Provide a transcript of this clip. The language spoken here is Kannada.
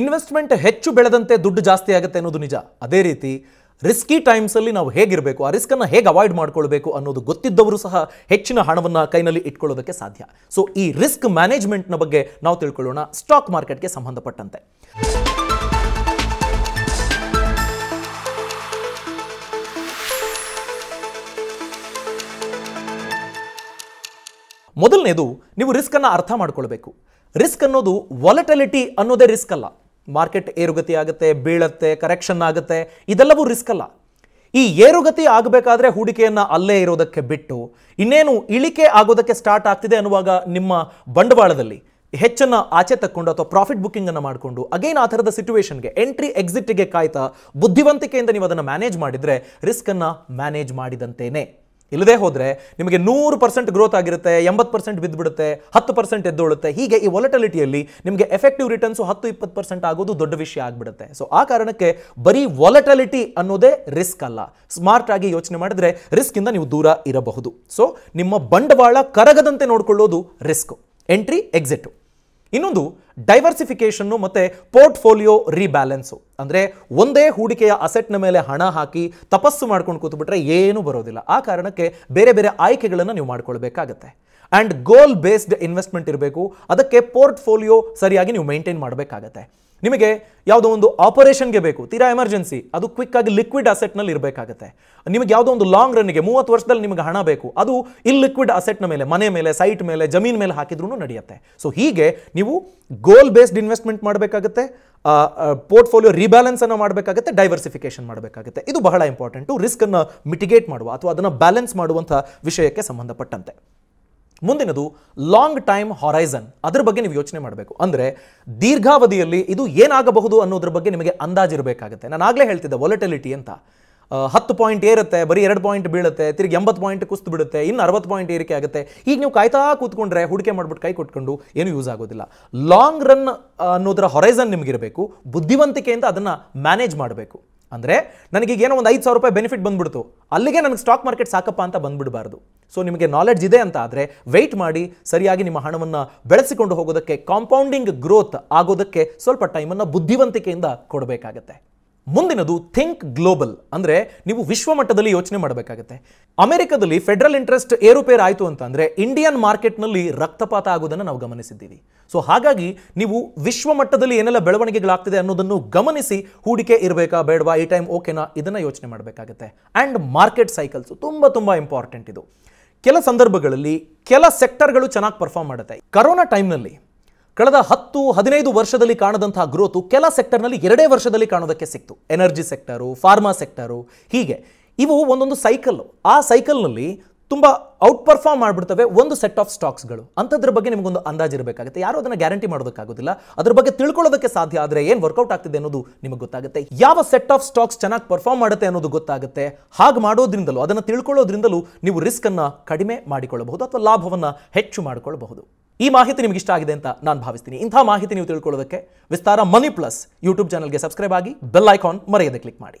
ಇನ್ವೆಸ್ಟ್ಮೆಂಟ್ ಹೆಚ್ಚು ಬೆಳೆದಂತೆ ದುಡ್ಡು ಜಾಸ್ತಿ ಆಗುತ್ತೆ ಅನ್ನೋದು ನಿಜ ಅದೇ ರೀತಿ ರಿಸ್ಕಿ ಟೈಮ್ಸಲ್ಲಿ ನಾವು ಹೇಗಿರಬೇಕು ಆ ಅನ್ನು ಹೇಗೆ ಅವಾಯ್ಡ್ ಮಾಡ್ಕೊಳ್ಬೇಕು ಅನ್ನೋದು ಗೊತ್ತಿದ್ದವರು ಸಹ ಹೆಚ್ಚಿನ ಹಣವನ್ನು ಕೈನಲ್ಲಿ ಇಟ್ಕೊಳ್ಳೋದಕ್ಕೆ ಸಾಧ್ಯ ಸೊ ಈ ರಿಸ್ಕ್ ಮ್ಯಾನೇಜ್ಮೆಂಟ್ನ ಬಗ್ಗೆ ನಾವು ತಿಳ್ಕೊಳ್ಳೋಣ ಸ್ಟಾಕ್ ಮಾರ್ಕೆಟ್ಗೆ ಸಂಬಂಧಪಟ್ಟಂತೆ ಮೊದಲನೇದು ನೀವು ರಿಸ್ಕನ್ನು ಅರ್ಥ ಮಾಡ್ಕೊಳ್ಬೇಕು ರಿಸ್ಕ್ ಅನ್ನೋದು ವಾಲಟಲಿಟಿ ಅನ್ನೋದೇ ರಿಸ್ಕ್ ಅಲ್ಲ ಮಾರ್ಕೆಟ್ ಏರುಗತಿ ಆಗುತ್ತೆ ಬೀಳತ್ತೆ ಕರೆಕ್ಷನ್ ಆಗುತ್ತೆ ಇದೆಲ್ಲವೂ ರಿಸ್ಕ್ ಅಲ್ಲ ಈ ಏರುಗತಿ ಆಗಬೇಕಾದ್ರೆ ಹೂಡಿಕೆಯನ್ನು ಅಲ್ಲೇ ಇರೋದಕ್ಕೆ ಬಿಟ್ಟು ಇನ್ನೇನು ಇಳಿಕೆ ಆಗೋದಕ್ಕೆ ಸ್ಟಾರ್ಟ್ ಆಗ್ತಿದೆ ಅನ್ನುವಾಗ ನಿಮ್ಮ ಬಂಡವಾಳದಲ್ಲಿ ಹೆಚ್ಚನ್ನು ಆಚೆ ತಕ್ಕೊಂಡು ಅಥವಾ ಪ್ರಾಫಿಟ್ ಬುಕ್ಕಿಂಗನ್ನು ಮಾಡಿಕೊಂಡು ಅಗೈನ್ ಆ ಥರದ ಸಿಚುವೇಶನ್ಗೆ ಎಂಟ್ರಿ ಎಕ್ಸಿಟ್ಗೆ ಕಾಯ್ತಾ ಬುದ್ಧಿವಂತಿಕೆಯಿಂದ ನೀವು ಅದನ್ನು ಮ್ಯಾನೇಜ್ ಮಾಡಿದರೆ ರಿಸ್ಕನ್ನು ಮ್ಯಾನೇಜ್ ಮಾಡಿದಂತೇನೆ ಇಲ್ಲದೆ ಹೋದರೆ ನಿಮಗೆ ನೂರು ಪರ್ಸೆಂಟ್ ಗ್ರೋತ್ ಆಗಿರುತ್ತೆ ಎಂಬತ್ತು ಪರ್ಸೆಂಟ್ ಬಿಡುತ್ತೆ ಹತ್ತು ಪರ್ಸೆಂಟ್ ಉಳುತ್ತೆ ಹೀಗೆ ಈ ವಾಲಟಲಿಟಿಯಲ್ಲಿ ನಿಮಗೆ ಎಫೆಕ್ಟಿವ್ ರಿಟರ್ನ್ಸು ಹತ್ತು ಇಪ್ಪತ್ತು ಪರ್ಸೆಂಟ್ ಆಗೋದು ದೊಡ್ಡ ವಿಷಯ ಆಗಿಬಿಡುತ್ತೆ ಸೊ ಆ ಕಾರಣಕ್ಕೆ ಬರೀ ವಾಲಟಲಿಟಿ ಅನ್ನೋದೇ ರಿಸ್ಕ್ ಅಲ್ಲ ಸ್ಮಾರ್ಟ್ ಆಗಿ ಯೋಚನೆ ಮಾಡಿದ್ರೆ ಇಂದ ನೀವು ದೂರ ಇರಬಹುದು ಸೊ ನಿಮ್ಮ ಬಂಡವಾಳ ಕರಗದಂತೆ ನೋಡಿಕೊಳ್ಳೋದು ರಿಸ್ಕ್ ಎಂಟ್ರಿ ಎಕ್ಸಿಟ್ ಇನ್ನೊಂದು ಡೈವರ್ಸಿಫಿಕೇಷನ್ನು ಮತ್ತು ಪೋರ್ಟ್ಫೋಲಿಯೋ ರೀಬ್ಯಾಲೆನ್ಸು ಅಂದರೆ ಒಂದೇ ಹೂಡಿಕೆಯ ಅಸೆಟ್ನ ಮೇಲೆ ಹಣ ಹಾಕಿ ತಪಸ್ಸು ಮಾಡ್ಕೊಂಡು ಕೂತ್ಬಿಟ್ರೆ ಏನೂ ಬರೋದಿಲ್ಲ ಆ ಕಾರಣಕ್ಕೆ ಬೇರೆ ಬೇರೆ ಆಯ್ಕೆಗಳನ್ನು ನೀವು ಮಾಡ್ಕೊಳ್ಬೇಕಾಗತ್ತೆ ಆ್ಯಂಡ್ ಗೋಲ್ ಬೇಸ್ಡ್ ಇನ್ವೆಸ್ಟ್ಮೆಂಟ್ ಇರಬೇಕು ಅದಕ್ಕೆ ಪೋರ್ಟ್ಫೋಲಿಯೋ ಸರಿಯಾಗಿ ನೀವು ಮೇಂಟೈನ್ ಮಾಡಬೇಕಾಗತ್ತೆ ನಿಮಗೆ ಯಾವುದೋ ಒಂದು ಆಪರೇಷನ್ಗೆ ಬೇಕು ತೀರಾ ಎಮರ್ಜೆನ್ಸಿ ಅದು ಕ್ವಿಕ್ ಆಗಿ ಲಿಕ್ವಿಡ್ ಅಸೆಟ್ನಲ್ಲಿ ಇರಬೇಕಾಗುತ್ತೆ ನಿಮಗೆ ಯಾವುದೋ ಒಂದು ಲಾಂಗ್ ರನ್ಗೆ ಮೂವತ್ತು ವರ್ಷದಲ್ಲಿ ನಿಮಗೆ ಹಣ ಬೇಕು ಅದು ಇಲ್ಲಿಕ್ವಿಡ್ ಅಸೆಟ್ನ ಮೇಲೆ ಮನೆ ಮೇಲೆ ಸೈಟ್ ಮೇಲೆ ಜಮೀನ್ ಮೇಲೆ ಹಾಕಿದ್ರೂ ನಡೆಯುತ್ತೆ ಸೊ ಹೀಗೆ ನೀವು ಗೋಲ್ ಬೇಸ್ಡ್ ಇನ್ವೆಸ್ಟ್ಮೆಂಟ್ ಮಾಡಬೇಕಾಗುತ್ತೆ ಪೋರ್ಟ್ಫೋಲಿಯೋ ರಿಬ್ಯಾಲೆನ್ಸ್ ಅನ್ನು ಮಾಡಬೇಕಾಗುತ್ತೆ ಡೈವರ್ಸಿಫಿಕೇಶನ್ ಮಾಡಬೇಕಾಗುತ್ತೆ ಇದು ಬಹಳ ಇಂಪಾರ್ಟೆಂಟು ರಿಸ್ಕನ್ನು ಮಿಟಿಗೇಟ್ ಮಾಡುವ ಅಥವಾ ಅದನ್ನು ಬ್ಯಾಲೆನ್ಸ್ ಮಾಡುವಂಥ ವಿಷಯಕ್ಕೆ ಸಂಬಂಧಪಟ್ಟಂತೆ ಮುಂದಿನದು ಲಾಂಗ್ ಟೈಮ್ ಹಾರೈಸನ್ ಅದರ ಬಗ್ಗೆ ನೀವು ಯೋಚನೆ ಮಾಡಬೇಕು ಅಂದರೆ ದೀರ್ಘಾವಧಿಯಲ್ಲಿ ಇದು ಏನಾಗಬಹುದು ಅನ್ನೋದ್ರ ಬಗ್ಗೆ ನಿಮಗೆ ಅಂದಾಜಿರಬೇಕಾಗುತ್ತೆ ನಾನು ಆಗಲೇ ಹೇಳ್ತಿದ್ದೆ ವಾಲಟಿಲಿಟಿ ಅಂತ ಹತ್ತು ಪಾಯಿಂಟ್ ಏರುತ್ತೆ ಬರೀ ಎರಡು ಪಾಯಿಂಟ್ ಬೀಳುತ್ತೆ ತಿರುಗಿ ಎಂಬತ್ತು ಪಾಯಿಂಟ್ ಕುಸ್ತು ಬಿಡುತ್ತೆ ಇನ್ನು ಅರವತ್ತು ಪಾಯಿಂಟ್ ಏರಿಕೆ ಆಗುತ್ತೆ ಈಗ ನೀವು ಕಾಯ್ತಾ ಕೂತ್ಕೊಂಡ್ರೆ ಹೂಡಿಕೆ ಮಾಡ್ಬಿಟ್ಟು ಕೈ ಕೊಟ್ಕೊಂಡು ಏನು ಯೂಸ್ ಆಗೋದಿಲ್ಲ ಲಾಂಗ್ ರನ್ ಅನ್ನೋದರ ಹೊರೈಸನ್ ನಿಮಗಿರಬೇಕು ಬುದ್ಧಿವಂತಿಕೆಯಿಂದ ಅದನ್ನು ಮ್ಯಾನೇಜ್ ಮಾಡಬೇಕು ಅಂದರೆ ನನಗೀಗ ಏನೋ ಒಂದು ಐದು ಸಾವಿರ ರೂಪಾಯಿ ಬೆನಿಫಿಟ್ ಬಂದ್ಬಿಡ್ತು ಅಲ್ಲಿಗೆ ನನಗೆ ಸ್ಟಾಕ್ ಮಾರ್ಕೆಟ್ ಸಾಕಪ್ಪ ಅಂತ ಬಂದ್ಬಿಡಬಾರ್ದು ಸೊ ನಿಮಗೆ ನಾಲೆಡ್ಜ್ ಇದೆ ಅಂತ ಆದರೆ ವೆಯ್ಟ್ ಮಾಡಿ ಸರಿಯಾಗಿ ನಿಮ್ಮ ಹಣವನ್ನು ಬೆಳೆಸಿಕೊಂಡು ಹೋಗೋದಕ್ಕೆ ಕಾಂಪೌಂಡಿಂಗ್ ಗ್ರೋತ್ ಆಗೋದಕ್ಕೆ ಸ್ವಲ್ಪ ಟೈಮನ್ನು ಬುದ್ಧಿವಂತಿಕೆಯಿಂದ ಕೊಡಬೇಕಾಗತ್ತೆ ಮುಂದಿನದು ಥಿಂಕ್ ಗ್ಲೋಬಲ್ ಅಂದರೆ ನೀವು ವಿಶ್ವಮಟ್ಟದಲ್ಲಿ ಯೋಚನೆ ಮಾಡಬೇಕಾಗುತ್ತೆ ಅಮೆರಿಕದಲ್ಲಿ ಫೆಡರಲ್ ಇಂಟ್ರೆಸ್ಟ್ ಏರುಪೇರು ಆಯಿತು ಅಂತಂದರೆ ಇಂಡಿಯನ್ ಮಾರ್ಕೆಟ್ನಲ್ಲಿ ರಕ್ತಪಾತ ಆಗೋದನ್ನು ನಾವು ಗಮನಿಸಿದ್ದೀವಿ ಸೊ ಹಾಗಾಗಿ ನೀವು ವಿಶ್ವಮಟ್ಟದಲ್ಲಿ ಏನೆಲ್ಲ ಬೆಳವಣಿಗೆಗಳಾಗ್ತಿದೆ ಅನ್ನೋದನ್ನು ಗಮನಿಸಿ ಹೂಡಿಕೆ ಇರಬೇಕಾ ಬೇಡವಾ ಈ ಟೈಮ್ ಓಕೆನಾ ಇದನ್ನು ಯೋಚನೆ ಮಾಡಬೇಕಾಗುತ್ತೆ ಆ್ಯಂಡ್ ಮಾರ್ಕೆಟ್ ಸೈಕಲ್ಸು ತುಂಬ ತುಂಬ ಇಂಪಾರ್ಟೆಂಟ್ ಇದು ಕೆಲ ಸಂದರ್ಭಗಳಲ್ಲಿ ಕೆಲ ಸೆಕ್ಟರ್ಗಳು ಚೆನ್ನಾಗಿ ಪರ್ಫಾರ್ಮ್ ಮಾಡುತ್ತೆ ಕರೋನಾ ಟೈಮ್ನಲ್ಲಿ ಕಳೆದ ಹತ್ತು ಹದಿನೈದು ವರ್ಷದಲ್ಲಿ ಕಾಣದಂತಹ ಗ್ರೋತು ಕೆಲ ಸೆಕ್ಟರ್ನಲ್ಲಿ ಎರಡೇ ವರ್ಷದಲ್ಲಿ ಕಾಣೋದಕ್ಕೆ ಸಿಕ್ತು ಎನರ್ಜಿ ಸೆಕ್ಟರು ಫಾರ್ಮಾ ಸೆಕ್ಟರು ಹೀಗೆ ಇವು ಒಂದೊಂದು ಸೈಕಲ್ಲು ಆ ಸೈಕಲ್ನಲ್ಲಿ ತುಂಬ ಔಟ್ ಪರ್ಫಾರ್ಮ್ ಮಾಡಿಬಿಡ್ತವೆ ಒಂದು ಸೆಟ್ ಆಫ್ ಸ್ಟಾಕ್ಸ್ಗಳು ಅಂಥದ್ರ ಬಗ್ಗೆ ನಿಮಗೊಂದು ಅಂದಾಜು ಇರಬೇಕಾಗುತ್ತೆ ಯಾರು ಅದನ್ನು ಗ್ಯಾರಂಟಿ ಮಾಡೋದಕ್ಕಾಗೋದಿಲ್ಲ ಅದ್ರ ಬಗ್ಗೆ ತಿಳ್ಕೊಳ್ಳೋದಕ್ಕೆ ಸಾಧ್ಯ ಆದರೆ ಏನು ವರ್ಕೌಟ್ ಆಗ್ತಿದೆ ಅನ್ನೋದು ನಿಮಗೆ ಗೊತ್ತಾಗುತ್ತೆ ಯಾವ ಸೆಟ್ ಆಫ್ ಸ್ಟಾಕ್ಸ್ ಚೆನ್ನಾಗಿ ಪರ್ಫಾರ್ಮ್ ಮಾಡುತ್ತೆ ಅನ್ನೋದು ಗೊತ್ತಾಗುತ್ತೆ ಹಾಗೆ ಮಾಡೋದ್ರಿಂದಲೂ ಅದನ್ನು ತಿಳ್ಕೊಳ್ಳೋದ್ರಿಂದಲೂ ನೀವು ರಿಸ್ಕನ್ನು ಕಡಿಮೆ ಮಾಡಿಕೊಳ್ಳಬಹುದು ಅಥವಾ ಲಾಭವನ್ನು ಹೆಚ್ಚು ಮಾಡಿಕೊಳ್ಳಬಹುದು ಈ ಮಾಹಿತಿ ನಿಮಗೆ ಇಷ್ಟ ಆಗಿದೆ ಅಂತ ನಾನು ಭಾವಿಸ್ತೀನಿ ಇಂಥ ಮಾಹಿತಿ ನೀವು ತಿಳ್ಕೊಳ್ಳೋದಕ್ಕೆ ವಿಸ್ತಾರ ಮನಿ ಪ್ಲಸ್ ಯೂಟ್ಯೂಬ್ ಚಾನಲ್ಗೆ ಸಬ್ಸ್ಕ್ರೈಬ್ ಆಗಿ ಬೆಲ್ ಐಕಾನ್ ಮರೆಯದೆ ಕ್ಲಿಕ್ ಮಾಡಿ